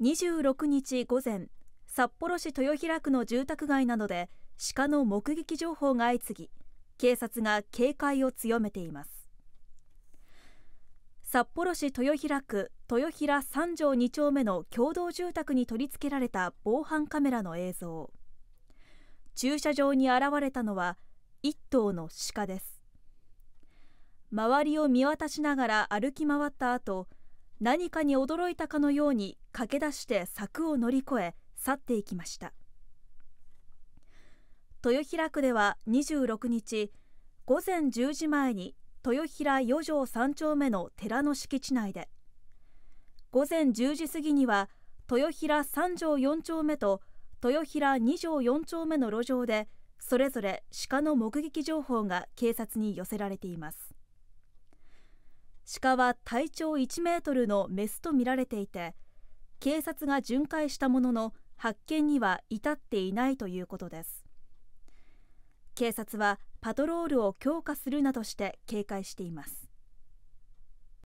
26日午前札幌市豊平区の住宅街などで鹿の目撃情報が相次ぎ警察が警戒を強めています札幌市豊平区豊平3条2丁目の共同住宅に取り付けられた防犯カメラの映像駐車場に現れたのは1頭の鹿です周りを見渡しながら歩き回った後何かに驚いたかのように駆け出して柵を乗り越え去っていきました豊平区では26日午前10時前に豊平4条3丁目の寺の敷地内で午前10時過ぎには豊平3条4丁目と豊平2条4丁目の路上でそれぞれ鹿の目撃情報が警察に寄せられています鹿は体長1メートルのメスとみられていて警察が巡回したものの発見には至っていないということです警察はパトロールを強化するなどして警戒しています